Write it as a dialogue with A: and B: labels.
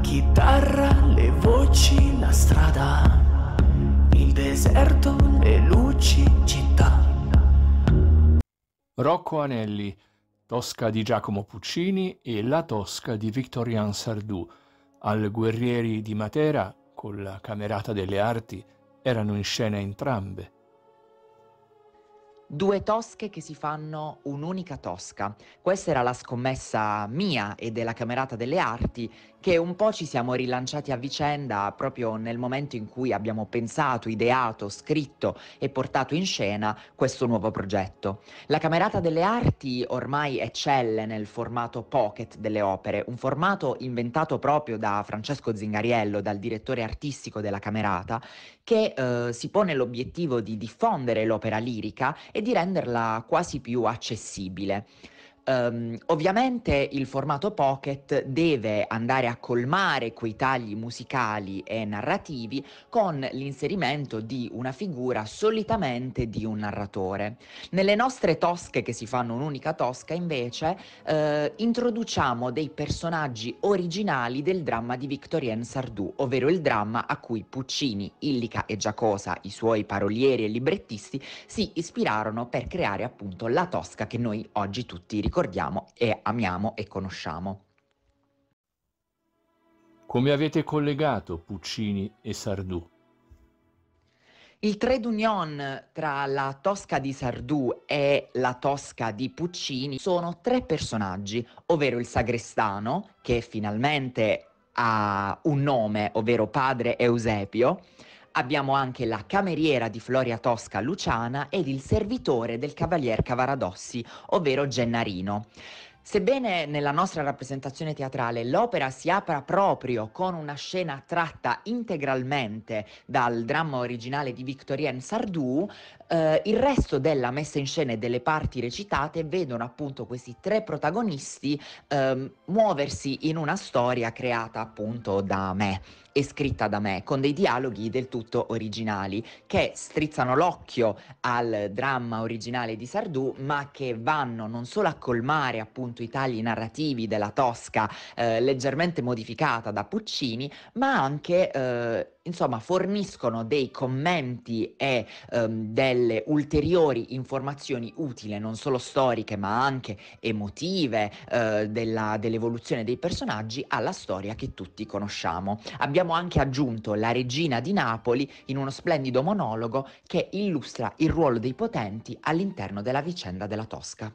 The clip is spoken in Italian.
A: chitarra, le voci, la strada, il deserto, le luci, città. Rocco Anelli, Tosca di Giacomo Puccini e La Tosca di Victorian Sardou. Al Guerrieri di Matera, con la Camerata delle Arti, erano in scena entrambe.
B: Due tosche che si fanno un'unica tosca. Questa era la scommessa mia e della Camerata delle Arti che un po' ci siamo rilanciati a vicenda proprio nel momento in cui abbiamo pensato, ideato, scritto e portato in scena questo nuovo progetto. La Camerata delle Arti ormai eccelle nel formato pocket delle opere, un formato inventato proprio da Francesco Zingariello, dal direttore artistico della Camerata, che eh, si pone l'obiettivo di diffondere l'opera lirica e di renderla quasi più accessibile. Um, ovviamente il formato pocket deve andare a colmare quei tagli musicali e narrativi con l'inserimento di una figura solitamente di un narratore. Nelle nostre tosche che si fanno un'unica tosca invece eh, introduciamo dei personaggi originali del dramma di Victorien Sardou, ovvero il dramma a cui Puccini, Illica e Giacosa, i suoi parolieri e librettisti, si ispirarono per creare appunto la tosca che noi oggi tutti ricordiamo ricordiamo e amiamo e conosciamo.
A: Come avete collegato Puccini e Sardou?
B: Il trade union tra la Tosca di Sardou e la Tosca di Puccini sono tre personaggi, ovvero il sagrestano, che finalmente ha un nome, ovvero padre Eusepio, Abbiamo anche la cameriera di Floria Tosca Luciana ed il servitore del cavalier Cavaradossi, ovvero Gennarino. Sebbene nella nostra rappresentazione teatrale l'opera si apra proprio con una scena tratta integralmente dal dramma originale di Victorien Sardou, eh, il resto della messa in scena e delle parti recitate vedono appunto questi tre protagonisti eh, muoversi in una storia creata appunto da me e scritta da me, con dei dialoghi del tutto originali, che strizzano l'occhio al dramma originale di Sardou, ma che vanno non solo a colmare appunto appunto i tagli narrativi della Tosca eh, leggermente modificata da Puccini, ma anche eh, insomma forniscono dei commenti e ehm, delle ulteriori informazioni utili, non solo storiche ma anche emotive eh, della, dell'evoluzione dei personaggi alla storia che tutti conosciamo. Abbiamo anche aggiunto la regina di Napoli in uno splendido monologo che illustra il ruolo dei potenti all'interno della vicenda della Tosca.